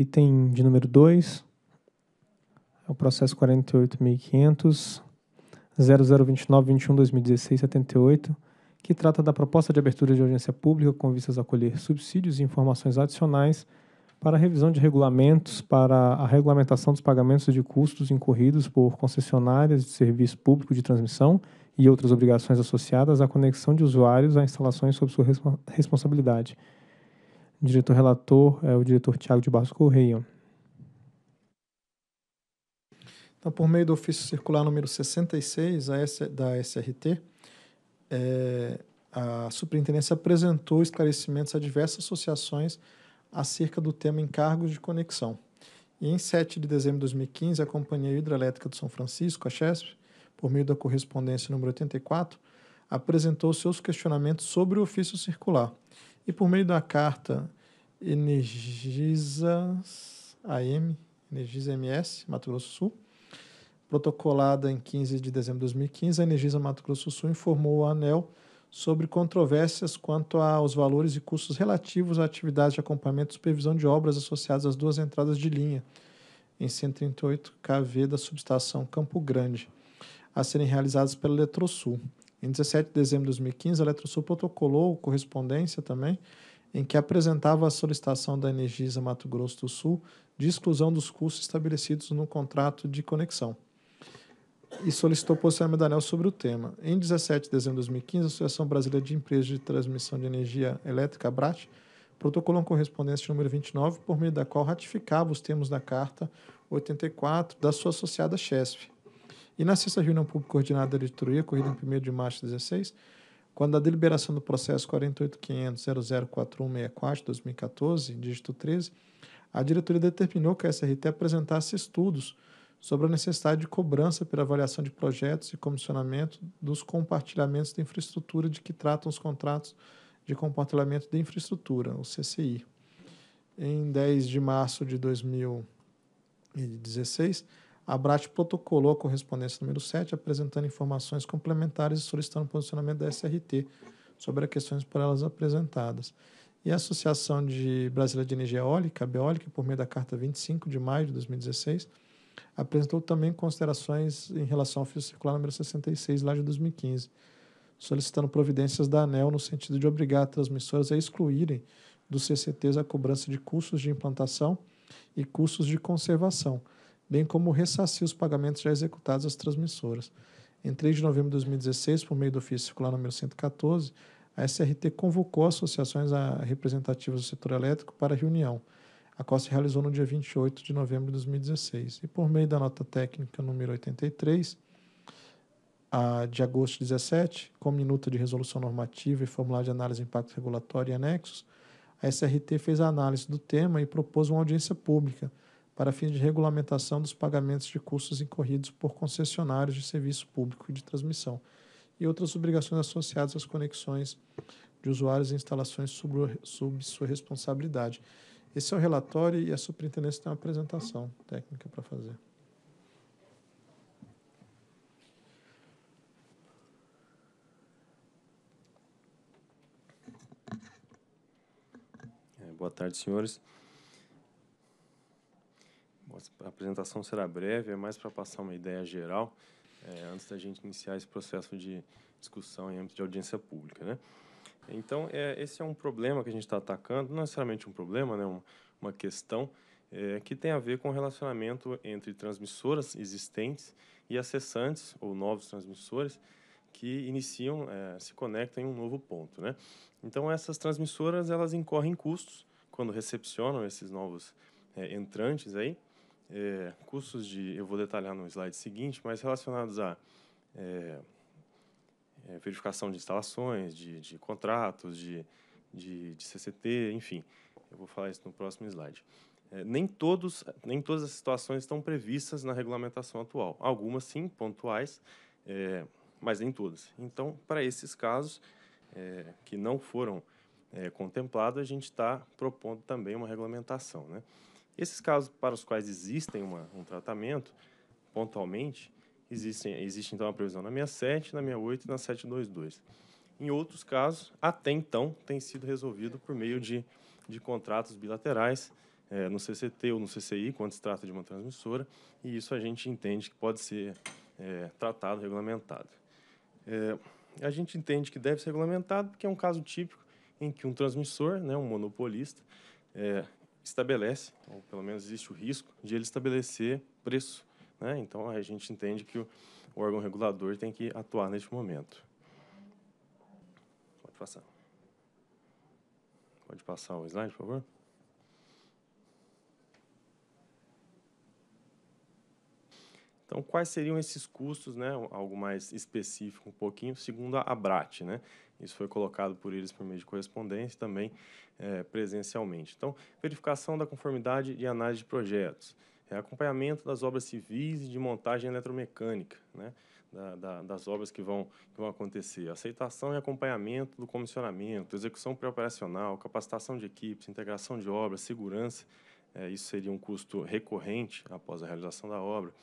Item de número 2 é o processo 48.500.002921201678 que trata da proposta de abertura de audiência pública com vistas a colher subsídios e informações adicionais para a revisão de regulamentos para a regulamentação dos pagamentos de custos incorridos por concessionárias de serviço público de transmissão e outras obrigações associadas à conexão de usuários a instalações sob sua responsabilidade o diretor relator é o diretor Tiago de Barros Correia. Então, por meio do ofício circular número 66 da SRT, é, a superintendência apresentou esclarecimentos a diversas associações acerca do tema encargos de conexão. E em 7 de dezembro de 2015, a Companhia Hidrelétrica do São Francisco, a CHESP, por meio da correspondência número 84, apresentou seus questionamentos sobre o ofício circular e por meio da carta Energizas AM, Energiza MS, Mato Grosso Sul, protocolada em 15 de dezembro de 2015, a Energisa Mato Grosso Sul informou a ANEL sobre controvérsias quanto aos valores e custos relativos a atividades de acompanhamento e supervisão de obras associadas às duas entradas de linha em 138 kV da subestação Campo Grande, a serem realizadas pela Eletrosul. Em 17 de dezembro de 2015, a Eletrosul protocolou correspondência também em que apresentava a solicitação da Energisa Mato Grosso do Sul de exclusão dos custos estabelecidos no contrato de conexão e solicitou posicionamento da ANEL sobre o tema. Em 17 de dezembro de 2015, a Associação Brasileira de Empresas de Transmissão de Energia Elétrica, BRAT, protocolou uma correspondência número 29, por meio da qual ratificava os termos da Carta 84 da sua associada CHESF, e na sexta reunião pública ordinária da diretoria, ocorrida em 1 de março de 2016, quando a deliberação do processo 48.500.004164-2014, dígito 13, a diretoria determinou que a SRT apresentasse estudos sobre a necessidade de cobrança pela avaliação de projetos e comissionamento dos compartilhamentos de infraestrutura de que tratam os contratos de compartilhamento de infraestrutura, o CCI. Em 10 de março de 2016, a BRAT protocolou a correspondência número 7, apresentando informações complementares e solicitando posicionamento da SRT sobre as questões por elas apresentadas. E a Associação de Brasileira de Energia Eólica, a Beólica, por meio da Carta 25 de maio de 2016, apresentou também considerações em relação ao fio circular número 66, lá de 2015, solicitando providências da ANEL no sentido de obrigar transmissoras a excluírem dos CCTs a cobrança de custos de implantação e custos de conservação, bem como ressarcir os pagamentos já executados às transmissoras. Em 3 de novembro de 2016, por meio do ofício circular número 114, a SRT convocou associações representativas do setor elétrico para reunião, a qual se realizou no dia 28 de novembro de 2016. E por meio da nota técnica número 83, a, de agosto de 17, com minuta de resolução normativa e formulário de análise de impacto regulatório e anexos, a SRT fez a análise do tema e propôs uma audiência pública para fins de regulamentação dos pagamentos de custos incorridos por concessionários de serviço público de transmissão e outras obrigações associadas às conexões de usuários e instalações sob, sua responsabilidade. Esse é o relatório e a superintendência tem uma apresentação técnica para fazer. É, boa tarde, senhores a apresentação será breve, é mais para passar uma ideia geral, é, antes da gente iniciar esse processo de discussão em âmbito de audiência pública. Né? Então, é, esse é um problema que a gente está atacando, não necessariamente um problema, né, uma, uma questão, é, que tem a ver com o relacionamento entre transmissoras existentes e acessantes, ou novos transmissores, que iniciam, é, se conectam em um novo ponto. Né? Então, essas transmissoras elas incorrem custos quando recepcionam esses novos é, entrantes aí, é, custos de, eu vou detalhar no slide seguinte, mas relacionados a é, é, verificação de instalações, de, de contratos, de, de, de, CCT, enfim. Eu vou falar isso no próximo slide. É, nem, todos, nem todas as situações estão previstas na regulamentação atual. Algumas, sim, pontuais, é, mas nem todas. Então, para esses casos é, que não foram contemplados, a gente está propondo também uma regulamentação. Né? Esses casos para os quais existem uma, um tratamento, pontualmente, existem, existe então a previsão na 67, na 68 e na 722. Em outros casos, até então, tem sido resolvido por meio de, de contratos bilaterais é, no CCT ou no CCI, quando se trata de uma transmissora, e isso a gente entende que pode ser é, tratado, regulamentado. É, a gente entende que deve ser regulamentado porque é um caso típico em que um transmissor, né, um monopolista, estabelece, ou pelo menos existe o risco, de ele estabelecer preço. Né? Então, a gente entende que o órgão regulador tem que atuar neste momento. Pode passar. Pode passar o slide, por favor. Então, quais seriam esses custos, né? algo mais específico um pouquinho, segundo a ABRAT. Né? Isso foi colocado por eles por meio de correspondência também é, presencialmente. Então, verificação da conformidade e análise de projetos, é, acompanhamento das obras civis e de montagem eletromecânica, né, da, da, das obras que vão, que vão acontecer, aceitação e acompanhamento do comissionamento, execução pré-operacional, capacitação de equipes, integração de obras, segurança, é, isso seria um custo recorrente após a realização da obra.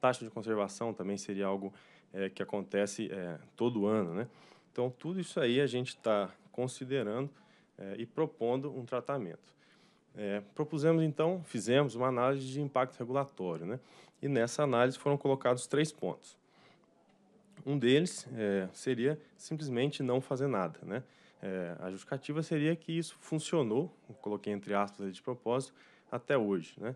Taxa de conservação também seria algo é, que acontece é, todo ano, né? Então, tudo isso aí a gente está considerando é, e propondo um tratamento. É, propusemos, então, fizemos uma análise de impacto regulatório, né? e nessa análise foram colocados três pontos. Um deles é, seria simplesmente não fazer nada. Né? É, a justificativa seria que isso funcionou, coloquei entre aspas de propósito, até hoje. Né?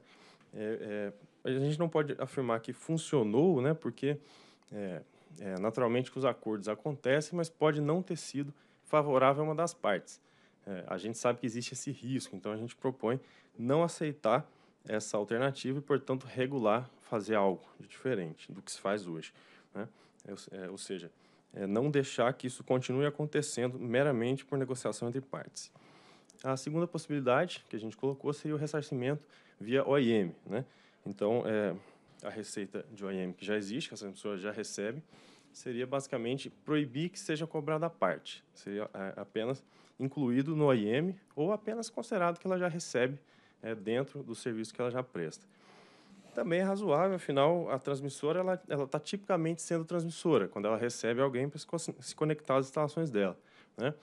É, é, a gente não pode afirmar que funcionou, né? porque naturalmente que os acordos acontecem, mas pode não ter sido favorável a uma das partes. É, a gente sabe que existe esse risco, então a gente propõe não aceitar essa alternativa e, portanto, regular, fazer algo de diferente do que se faz hoje. Né? É, ou é, seja, é não deixar que isso continue acontecendo meramente por negociação entre partes. A segunda possibilidade que a gente colocou seria o ressarcimento via OIM. Né? Então, é, a receita de OIM que já existe, que essa pessoa já recebe, seria basicamente proibir que seja cobrada a parte. Seria é, apenas incluído no OIM ou apenas considerado que ela já recebe é, dentro do serviço que ela já presta. Também é razoável, afinal, a transmissora ela está tipicamente sendo transmissora, quando ela recebe alguém para se conectar às instalações dela. Né?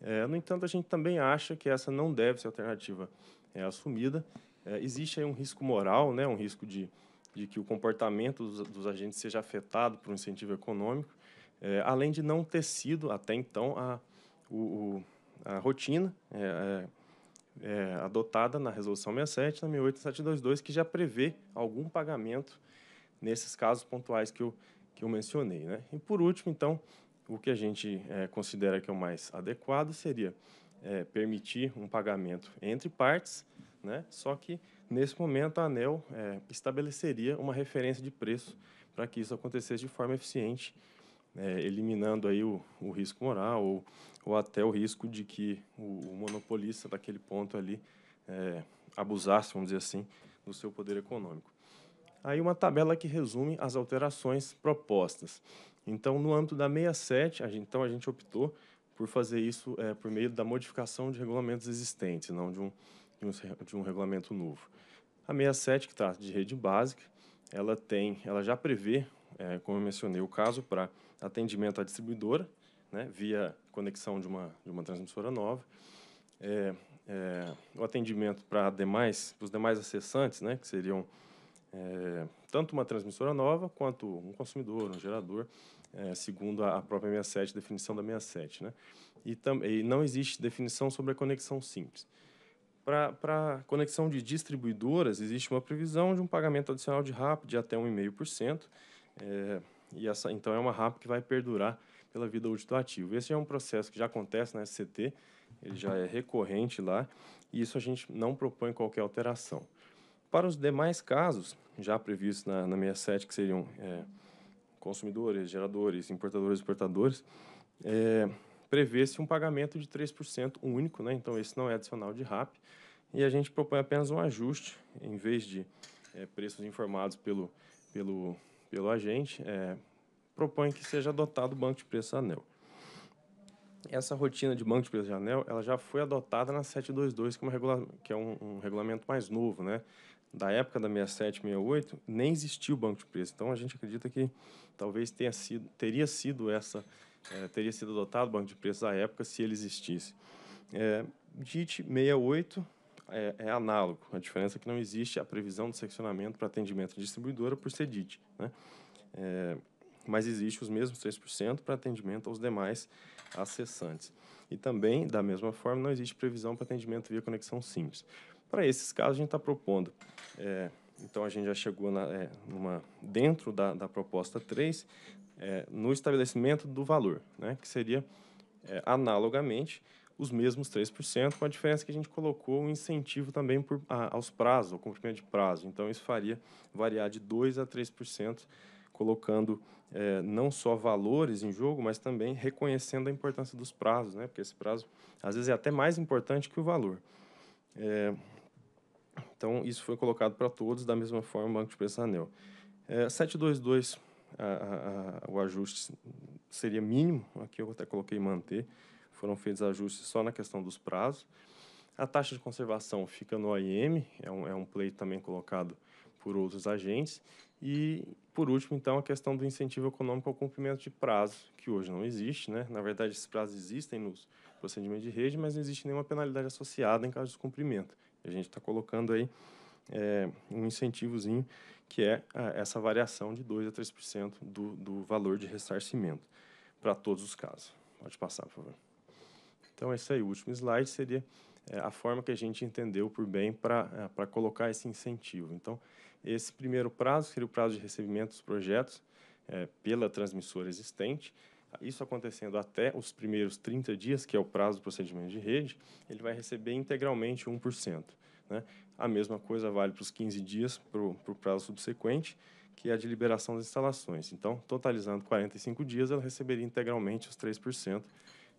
É, no entanto, a gente também acha que essa não deve ser alternativa é, assumida. É, existe aí um risco moral, né, um risco de de que o comportamento dos, dos agentes seja afetado por um incentivo econômico, é, além de não ter sido até então a, o, a rotina é, é, é, adotada na Resolução 67, na 68722, que já prevê algum pagamento nesses casos pontuais que eu, que eu mencionei. Né? E por último, então, o que a gente é, considera que é o mais adequado seria é, permitir um pagamento entre partes, né? só que Nesse momento, a ANEL é, estabeleceria uma referência de preço para que isso acontecesse de forma eficiente, é, eliminando aí o, o risco moral ou, ou, até o risco de que o, o monopolista daquele ponto ali é, abusasse, vamos dizer assim, do seu poder econômico. Aí uma tabela que resume as alterações propostas. Então, no âmbito da 67, a gente, então a gente optou por fazer isso é, por meio da modificação de regulamentos existentes, não de um de um regulamento novo. A 67, que trata tá de rede básica, ela tem, ela já prevê, é, como eu mencionei, o caso para atendimento à distribuidora, né, via conexão de uma, de uma transmissora nova, é, é, o atendimento para demais, os demais acessantes, né, que seriam é, tanto uma transmissora nova quanto um consumidor, um gerador, é, segundo a, própria 67, definição da 67. Né? E, e não existe definição sobre a conexão simples. Para conexão de distribuidoras, existe uma previsão de um pagamento adicional de RAP de até 1,5%. É, e essa, então, é uma RAP que vai perdurar pela vida útil do ativo. Esse é um processo que já acontece na SCT, ele já é recorrente lá, e isso a gente não propõe qualquer alteração. Para os demais casos, já previstos na, na 67, que seriam é, consumidores, geradores, importadores e exportadores, é, prevê-se um pagamento de 3% único, né? então esse não é adicional de RAP, e a gente propõe apenas um ajuste, em vez de é, preços informados pelo, pelo, pelo agente, é, propõe que seja adotado o banco de preço anel. Essa rotina de banco de preço de anel ela já foi adotada na 722, que é, regula que é um, um, regulamento mais novo. Né? Da época da 6768, nem existia o banco de preço. Então, a gente acredita que talvez tenha sido, teria sido essa é, teria sido adotado o banco de preços à época se ele existisse. É, DIT 68 é, é, análogo, a diferença é que não existe a previsão de seccionamento para atendimento de distribuidora por ser DIT, né? É, mas existe os mesmos 3% para atendimento aos demais acessantes. E também, da mesma forma, não existe previsão para atendimento via conexão simples. Para esses casos, a gente está propondo. É, então, a gente já chegou na, é, numa, dentro da, da proposta 3, é, no estabelecimento do valor, né, que seria, é, analogamente, os mesmos 3%, com a diferença que a gente colocou um incentivo também por, a, aos prazos, ao cumprimento de prazo. Então, isso faria variar de 2% a 3%, colocando é, não só valores em jogo, mas também reconhecendo a importância dos prazos, né? porque esse prazo, às vezes, é até mais importante que o valor. É, então, isso foi colocado para todos, da mesma forma, o Banco de Preços Anel. É, 722 a, a, o ajuste seria mínimo, aqui eu até coloquei manter, foram feitos ajustes só na questão dos prazos. A taxa de conservação fica no OIM, é um, é um pleito também colocado por outros agentes. E, por último, então, a questão do incentivo econômico ao cumprimento de prazo, que hoje não existe. Né? Na verdade, esses prazos existem nos procedimentos de rede, mas não existe nenhuma penalidade associada em caso de cumprimento A gente está colocando aí é, um incentivozinho que é a, ah, essa variação de 2% a 3% do, do valor de ressarcimento para todos os casos. Pode passar, por favor. Então, esse aí, o último slide seria é, a forma que a gente entendeu por bem para é, colocar esse incentivo. Então, esse primeiro prazo seria o prazo de recebimento dos projetos é, pela transmissora existente. Isso acontecendo até os primeiros 30 dias, que é o prazo do procedimento de rede, ele vai receber integralmente 1%. Né? A mesma coisa vale para os 15 dias, para o prazo subsequente, que é a de liberação das instalações. Então, totalizando 45 dias, ela receberia integralmente os 3%,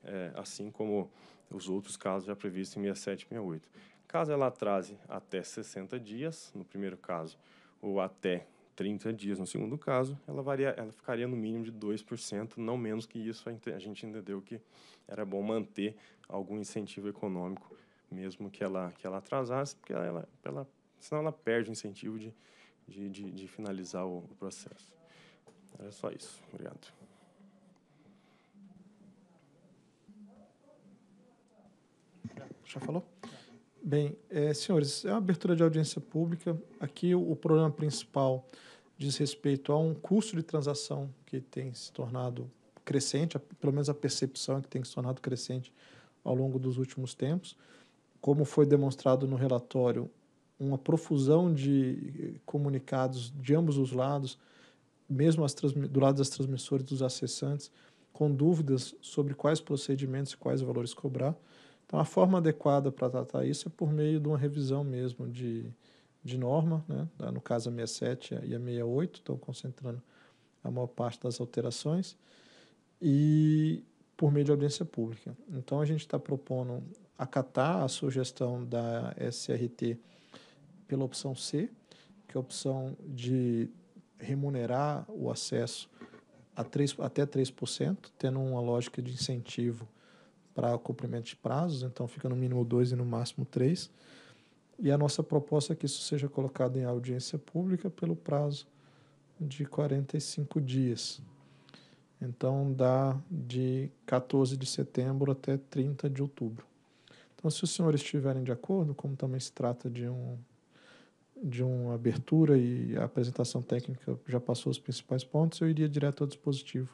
é, assim como os outros casos já previstos em 67 e 68. Caso ela atrase até 60 dias, no primeiro caso, ou até 30 dias no segundo caso, ela, varia, ela ficaria no mínimo de 2%, não menos que isso. A gente entendeu que era bom manter algum incentivo econômico mesmo que ela, que ela atrasasse, porque ela, ela, senão ela perde o incentivo de, de, de, de finalizar o, o processo. Era só isso. Obrigado. Já falou? Bem, é, senhores, é a abertura de audiência pública. Aqui o, o, problema principal diz respeito a um custo de transação que tem se tornado crescente, a, pelo menos a percepção é que tem se tornado crescente ao longo dos últimos tempos como foi demonstrado no relatório, uma profusão de eh, comunicados de ambos os lados, mesmo do lado das transmissoras e dos acessantes, com dúvidas sobre quais procedimentos e quais valores cobrar. Então, a forma adequada para tratar isso é por meio de uma revisão mesmo de, de norma, né? no caso a 67 e a 68, estão concentrando a maior parte das alterações, e por meio de audiência pública. Então, a gente está propondo acatar a sugestão da SRT pela opção C, que é a opção de remunerar o acesso a 3, até 3%, tendo uma lógica de incentivo para cumprimento de prazos, então fica no mínimo 2 e no máximo 3. E a nossa proposta é que isso seja colocado em audiência pública pelo prazo de 45 dias. Então dá de 14 de setembro até 30 de outubro. Então, se os senhores estiverem de acordo, como também se trata de um de uma abertura e a apresentação técnica já passou os principais pontos, eu iria direto ao dispositivo.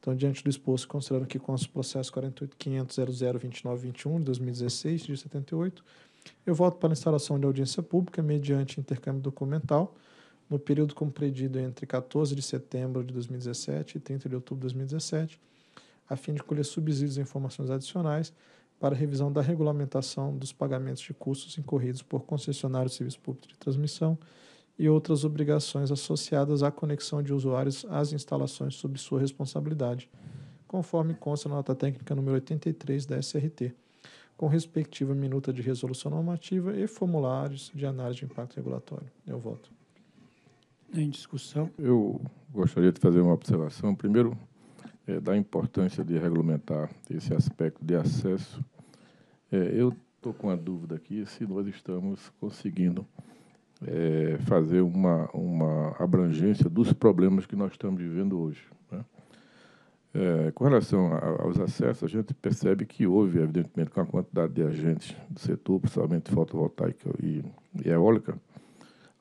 Então, diante do exposto, considerando que consta o processo 48.500.00.29.21 de 2016, de 78, eu voto para a instalação de audiência pública mediante intercâmbio documental no período compreendido entre 14 de setembro de 2017 e 30 de outubro de 2017, a fim de colher subsídios e informações adicionais para revisão da regulamentação dos pagamentos de custos incorridos por concessionários de serviço público de transmissão e outras obrigações associadas à conexão de usuários às instalações sob sua responsabilidade, conforme consta na nota técnica número 83 da SRT, com respectiva minuta de resolução normativa e formulários de análise de impacto regulatório. Eu voto. Em discussão. Eu gostaria de fazer uma observação. Primeiro, é, da importância de regulamentar esse aspecto de acesso, é, eu estou com a dúvida aqui se nós estamos conseguindo é, fazer uma, uma abrangência dos problemas que nós estamos vivendo hoje. Né? É, com relação a, aos acessos, a gente percebe que houve, evidentemente, com a quantidade de agentes do setor, principalmente fotovoltaica e, e eólica,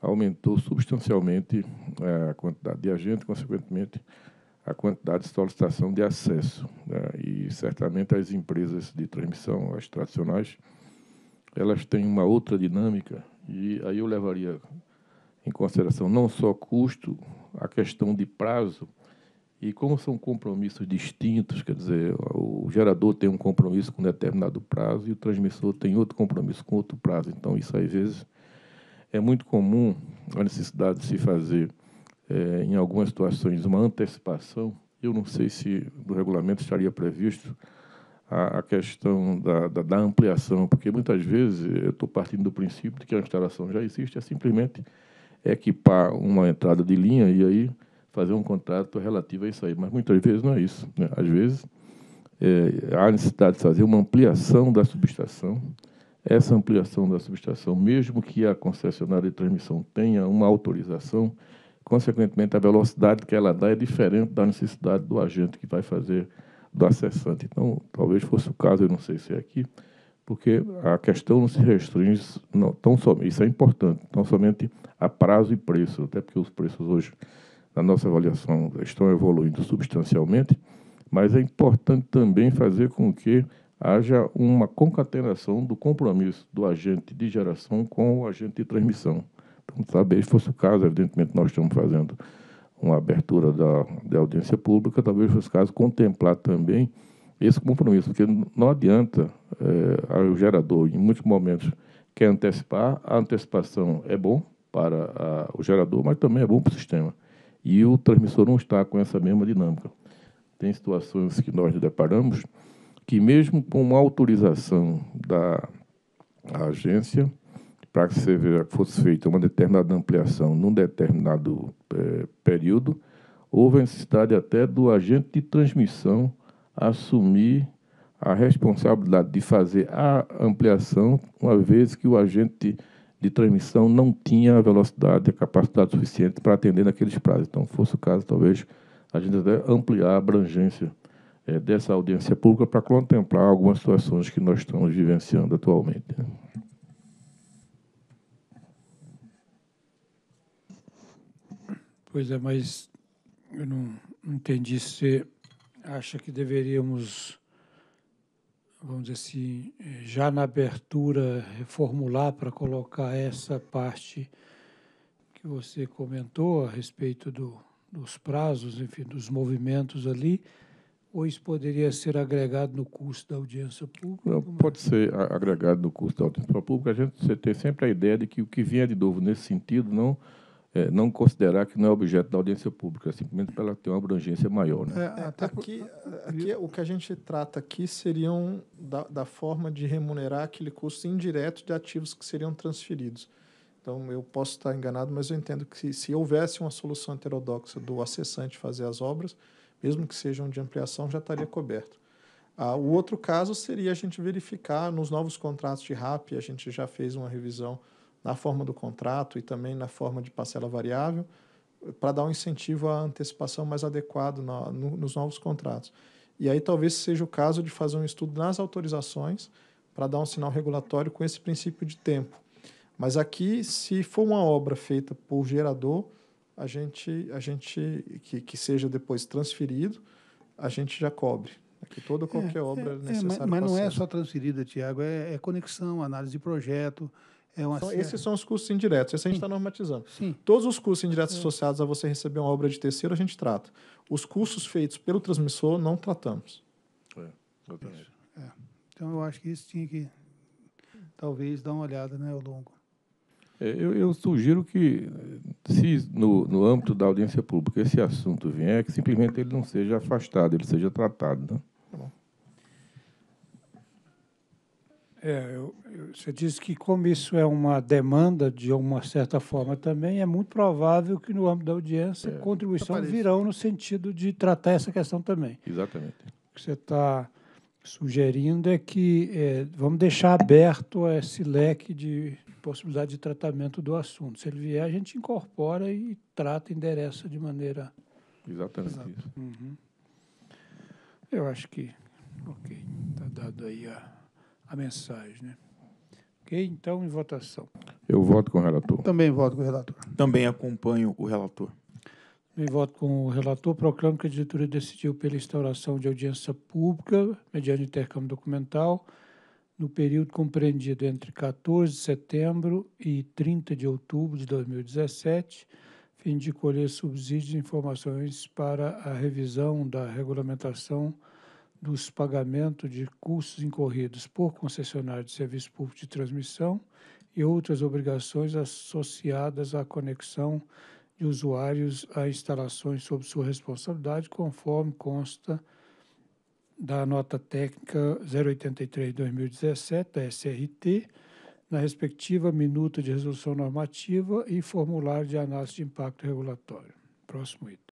aumentou substancialmente é, a quantidade de agentes, consequentemente, a quantidade de solicitação de acesso. Né? E certamente as empresas de transmissão, as tradicionais, elas têm uma outra dinâmica, e aí eu levaria em consideração não só custo, a questão de prazo, e como são compromissos distintos, quer dizer, o gerador tem um compromisso com determinado prazo e o transmissor tem outro compromisso com outro prazo. Então, isso às vezes é muito comum a necessidade de se fazer é, em algumas situações, uma antecipação. Eu não sei se no regulamento estaria previsto a, a questão da, da, da, ampliação, porque muitas vezes eu estou partindo do princípio de que a instalação já existe, é simplesmente equipar uma entrada de linha e aí fazer um contrato relativo a isso aí. Mas muitas vezes não é isso. Né? Às vezes é, há necessidade de fazer uma ampliação da subestação. Essa ampliação da subestação, mesmo que a concessionária de transmissão tenha uma autorização, consequentemente, a velocidade que ela dá é diferente da necessidade do agente que vai fazer do acessante. Então, talvez fosse o caso, eu não sei se é aqui, porque a questão não se restringe não, tão somente, isso é importante, não somente a prazo e preço, até porque os preços hoje, na nossa avaliação, estão evoluindo substancialmente, mas é importante também fazer com que haja uma concatenação do compromisso do agente de geração com o agente de transmissão. Talvez fosse o caso, evidentemente nós estamos fazendo uma abertura da, da audiência pública, talvez fosse o caso contemplar também esse compromisso, porque não adianta é, gerador, em muitos momentos, quer antecipar, a antecipação é bom para a, o gerador, mas também é bom para o sistema. E o transmissor não está com essa mesma dinâmica. Tem situações que nós deparamos que mesmo com uma autorização da agência, para que seja fosse feita uma determinada ampliação num determinado é, período, houve a necessidade até do agente de transmissão assumir a responsabilidade de fazer a ampliação, uma vez que o agente de transmissão não tinha a velocidade e a capacidade suficiente para atender naqueles prazos. Então, fosse o caso, talvez a gente até ampliar a abrangência é, dessa audiência pública para contemplar algumas situações que nós estamos vivenciando atualmente. Né? Pois é, mas eu não entendi se acha que deveríamos, vamos dizer assim, já na abertura, reformular para colocar essa parte que você comentou a respeito do, dos prazos, enfim, dos movimentos ali, ou isso poderia ser agregado no curso da audiência pública? Não, pode ser agregado no curso da audiência pública. A gente tem sempre a ideia de que o que vier de novo nesse sentido não é, não considerar que não é objeto da audiência pública, é simplesmente para ela ter uma abrangência maior. Né? É, é até aqui, aqui, o que a gente trata aqui seriam da, da, forma de remunerar aquele custo indireto de ativos que seriam transferidos. Então, eu posso estar enganado, mas eu entendo que se, se houvesse uma solução heterodoxa do acessante fazer as obras, mesmo que sejam de ampliação, já estaria coberto. Ah, o outro caso seria a gente verificar nos novos contratos de RAP, a gente já fez uma revisão na forma do contrato e também na forma de parcela variável, para dar um incentivo à antecipação mais adequado na, no, nos novos contratos. E aí talvez seja o caso de fazer um estudo nas autorizações para dar um sinal regulatório com esse princípio de tempo. Mas aqui, se for uma obra feita por gerador, a gente, a gente que, que seja depois transferido, a gente já cobre. Aqui é toda qualquer é, obra é, necessária. É, é mas, mas não é só transferida, Tiago, é, é conexão, análise de projeto, é uma... então, esses são os custos indiretos, esse a gente está normatizando. Sim. Todos os custos indiretos associados a você receber uma obra de terceiro, a gente trata. Os custos feitos pelo transmissor, não tratamos. É, É. Então, eu acho que isso tinha que, talvez, dar uma olhada né, ao longo. É, eu, eu, sugiro que, se no, no âmbito da audiência pública esse assunto vier, que simplesmente ele não seja afastado, ele seja tratado. Né? Tá é, eu, você disse que, como isso é uma demanda, de uma certa forma também, é muito provável que, no âmbito da audiência, é, contribuição virão no sentido de tratar essa questão também. Exatamente. O que você está sugerindo é que é, vamos deixar aberto esse leque de possibilidade de tratamento do assunto. Se ele vier, a gente incorpora e trata, endereça de maneira. Exatamente Exato. isso. Uhum. Eu acho que. Ok, está dado aí a, a mensagem, né? Ok, então, em votação. Eu voto com o relator. Também voto com o relator. Também acompanho o relator. Também voto com o relator, proclamo que a diretoria decidiu pela instauração de audiência pública, mediante intercâmbio documental, no período compreendido entre 14 de setembro e 30 de outubro de 2017, fim de colher subsídios e informações para a revisão da regulamentação dos pagamentos de custos incorridos por concessionário de serviço público de transmissão e outras obrigações associadas à conexão de usuários a instalações sob sua responsabilidade, conforme consta da nota técnica 083-2017 da SRT, na respectiva minuta de resolução normativa e formulário de análise de impacto regulatório. Próximo item.